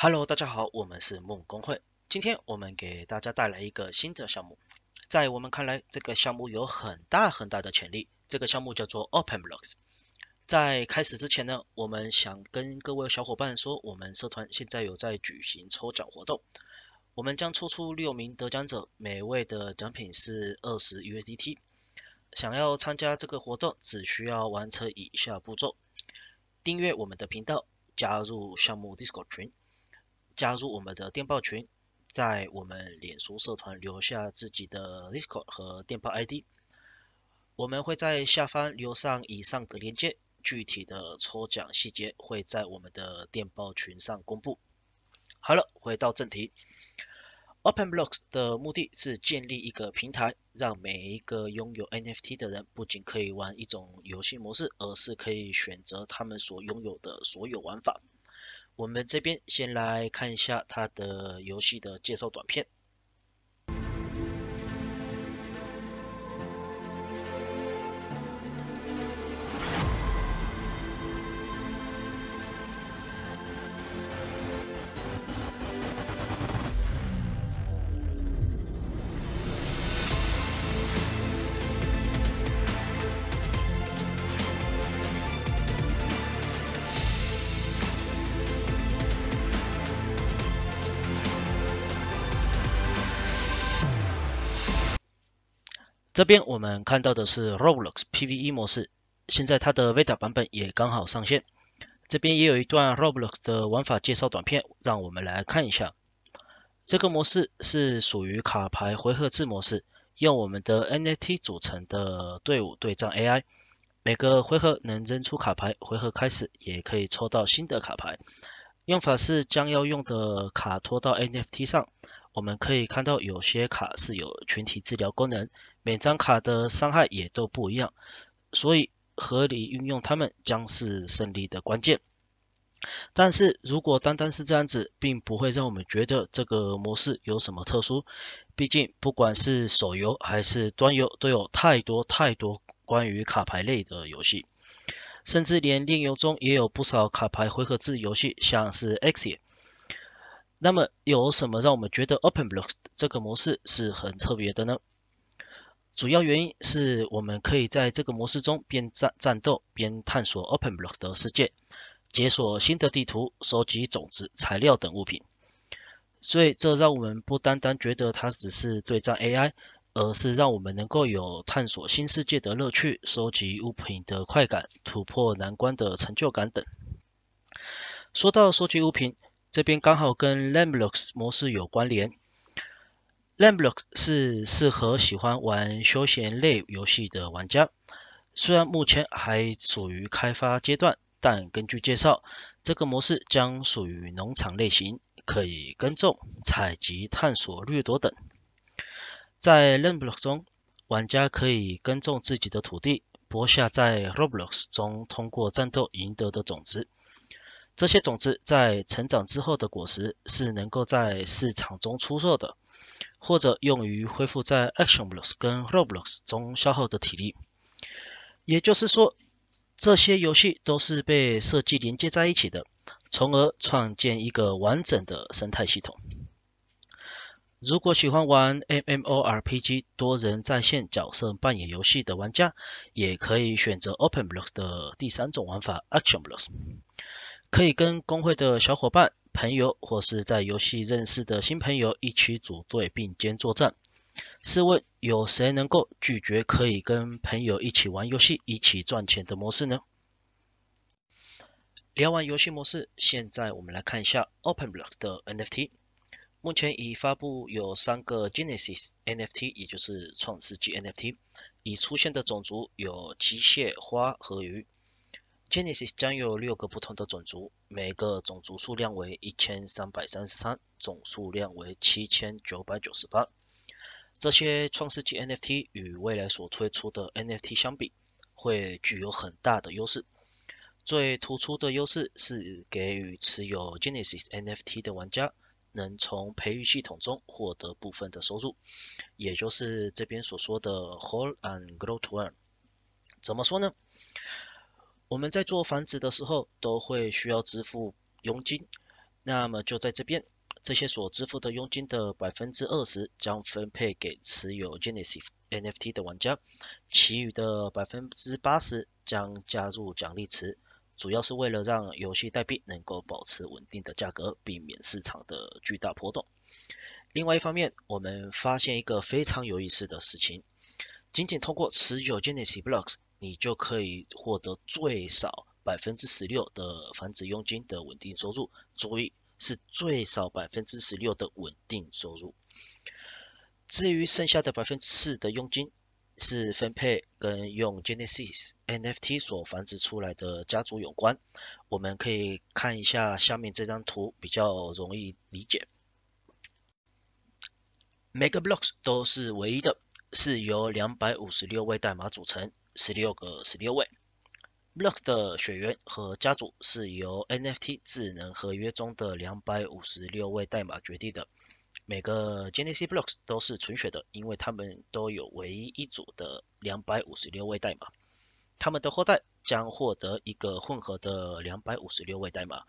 Hello，大家好，我们是梦工会。今天我们给大家带来一个新的项目，在我们看来，这个项目有很大很大的潜力。这个项目叫做 OpenBlocks。在开始之前呢，我们想跟各位小伙伴说，我们社团现在有在举行抽奖活动，我们将抽出六名得奖者，每位的奖品是二十一 s d t 想要参加这个活动，只需要完成以下步骤：订阅我们的频道，加入项目 Discord 群。加入我们的电报群，在我们脸书社团留下自己的 Discord 和电报 ID，我们会在下方留上以上的链接，具体的抽奖细节会在我们的电报群上公布。好了，回到正题，OpenBlocks 的目的是建立一个平台，让每一个拥有 NFT 的人不仅可以玩一种游戏模式，而是可以选择他们所拥有的所有玩法。我们这边先来看一下它的游戏的介绍短片。这边我们看到的是 Roblox PVE 模式，现在它的 v e t a 版本也刚好上线。这边也有一段 Roblox 的玩法介绍短片，让我们来看一下。这个模式是属于卡牌回合制模式，用我们的 NFT 组成的队伍对战 AI，每个回合能扔出卡牌，回合开始也可以抽到新的卡牌。用法是将要用的卡拖到 NFT 上。我们可以看到，有些卡是有群体治疗功能，每张卡的伤害也都不一样，所以合理运用它们将是胜利的关键。但是如果单单是这样子，并不会让我们觉得这个模式有什么特殊。毕竟，不管是手游还是端游，都有太多太多关于卡牌类的游戏，甚至连联游中也有不少卡牌回合制游戏，像是《x e 那么有什么让我们觉得 Open l o c k 这个模式是很特别的呢？主要原因是我们可以在这个模式中边战战斗边探索 Open l o c k 的世界，解锁新的地图、收集种子、材料等物品。所以这让我们不单单觉得它只是对战 AI，而是让我们能够有探索新世界的乐趣、收集物品的快感、突破难关的成就感等。说到收集物品。这边刚好跟 l a m b l o x 模式有关联。l a m b l o x 是适合喜欢玩休闲类游戏的玩家，虽然目前还属于开发阶段，但根据介绍，这个模式将属于农场类型，可以耕种、采集、探索、掠夺等。在 l a m b l o x 中，玩家可以耕种自己的土地，播下在 Roblox 中通过战斗赢得的种子。这些种子在成长之后的果实是能够在市场中出售的，或者用于恢复在 Action Blocks 跟 Roblox 中消耗的体力。也就是说，这些游戏都是被设计连接在一起的，从而创建一个完整的生态系统。如果喜欢玩 MMORPG 多人在线角色扮演游戏的玩家，也可以选择 Open Blocks 的第三种玩法 Action Blocks。可以跟工会的小伙伴、朋友或是在游戏认识的新朋友一起组队并肩作战。试问，有谁能够拒绝可以跟朋友一起玩游戏、一起赚钱的模式呢？聊完游戏模式，现在我们来看一下 OpenBlock 的 NFT。目前已发布有三个 Genesis NFT，也就是创世纪 NFT。已出现的种族有机械花和鱼。Genesis 将有六个不同的种族，每个种族数量为一千三百三十三，总数量为七千九百九十八。这些创世纪 NFT 与未来所推出的 NFT 相比，会具有很大的优势。最突出的优势是，给予持有 Genesis NFT 的玩家，能从培育系统中获得部分的收入，也就是这边所说的 Hold and Grow to Earn。怎么说呢？我们在做房子的时候都会需要支付佣金，那么就在这边，这些所支付的佣金的百分之二十将分配给持有 Genesis NFT 的玩家，其余的百分之八十将加入奖励池，主要是为了让游戏代币能够保持稳定的价格，避免市场的巨大波动。另外一方面，我们发现一个非常有意思的事情，仅仅通过持有 Genesis Blocks。你就可以获得最少百分之十六的繁殖佣金的稳定收入。注意，是最少百分之十六的稳定收入。至于剩下的百分之四的佣金是分配跟用 Genesis NFT 所繁殖出来的家族有关。我们可以看一下下面这张图，比较容易理解。每个 Block s 都是唯一的，是由两百五十六位代码组成。十六个十六位，block 的血缘和家族是由 NFT 智能合约中的两百五十六位代码决定的。每个 Genesis block s 都是纯血的，因为他们都有唯一一组的两百五十六位代码。他们的后代将获得一个混合的两百五十六位代码，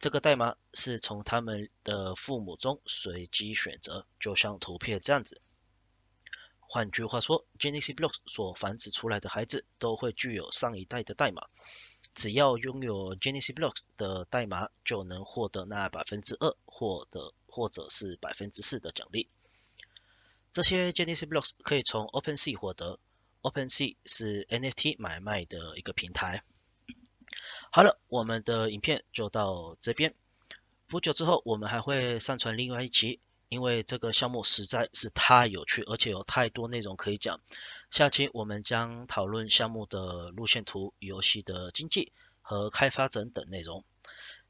这个代码是从他们的父母中随机选择，就像图片这样子。换句话说，Genesis Blocks 所繁殖出来的孩子都会具有上一代的代码。只要拥有 Genesis Blocks 的代码，就能获得那百分之二获得或者是百分之四的奖励。这些 Genesis Blocks 可以从 OpenSea 获得，OpenSea 是 NFT 买卖的一个平台。好了，我们的影片就到这边。不久之后，我们还会上传另外一期因为这个项目实在是太有趣，而且有太多内容可以讲。下期我们将讨论项目的路线图、游戏的经济和开发者等内容。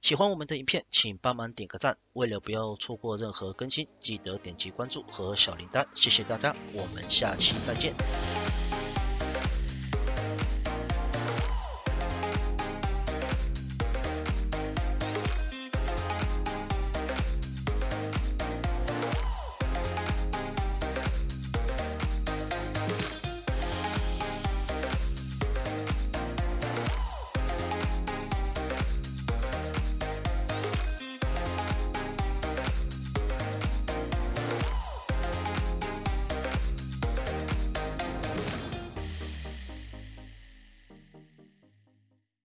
喜欢我们的影片，请帮忙点个赞。为了不要错过任何更新，记得点击关注和小铃铛。谢谢大家，我们下期再见。